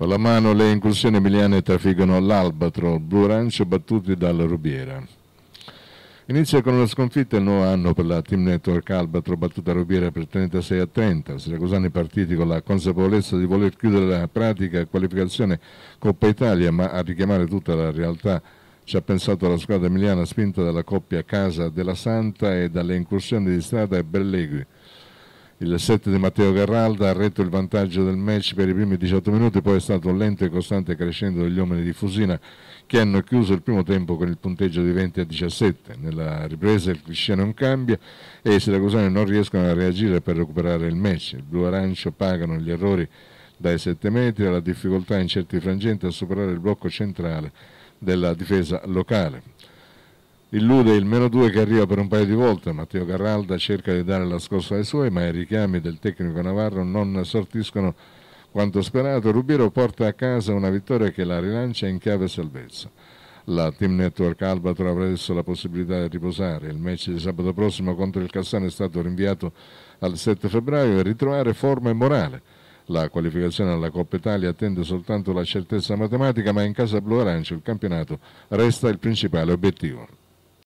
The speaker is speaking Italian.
Con la mano le incursioni emiliane trafiggono l'Albatro, Blue Ranch battuti dalla Rubiera. Inizia con una sconfitta il nuovo anno per la Team Network Albatro battuta a Rubiera per 36 a 30. Siracusani partiti con la consapevolezza di voler chiudere la pratica qualificazione Coppa Italia, ma a richiamare tutta la realtà ci ha pensato la squadra emiliana spinta dalla coppia Casa della Santa e dalle incursioni di strada e Bellegui. Il 7 di Matteo Garralda ha retto il vantaggio del match per i primi 18 minuti, poi è stato lento e costante crescendo degli uomini di Fusina che hanno chiuso il primo tempo con il punteggio di 20 a 17. Nella ripresa il cliché non cambia e i siracusani non riescono a reagire per recuperare il match. Il blu-arancio pagano gli errori dai 7 metri e la difficoltà in certi frangenti a superare il blocco centrale della difesa locale. Illude il meno due che arriva per un paio di volte. Matteo Carralda cerca di dare la scossa ai suoi, ma i richiami del tecnico Navarro non sortiscono quanto sperato. Rubiero porta a casa una vittoria che la rilancia in chiave salvezza. La Team Network Albatro avrà adesso la possibilità di riposare. Il match di sabato prossimo contro il Cassano è stato rinviato al 7 febbraio e ritrovare forma e morale. La qualificazione alla Coppa Italia attende soltanto la certezza matematica, ma in casa blu-arancio il campionato resta il principale obiettivo.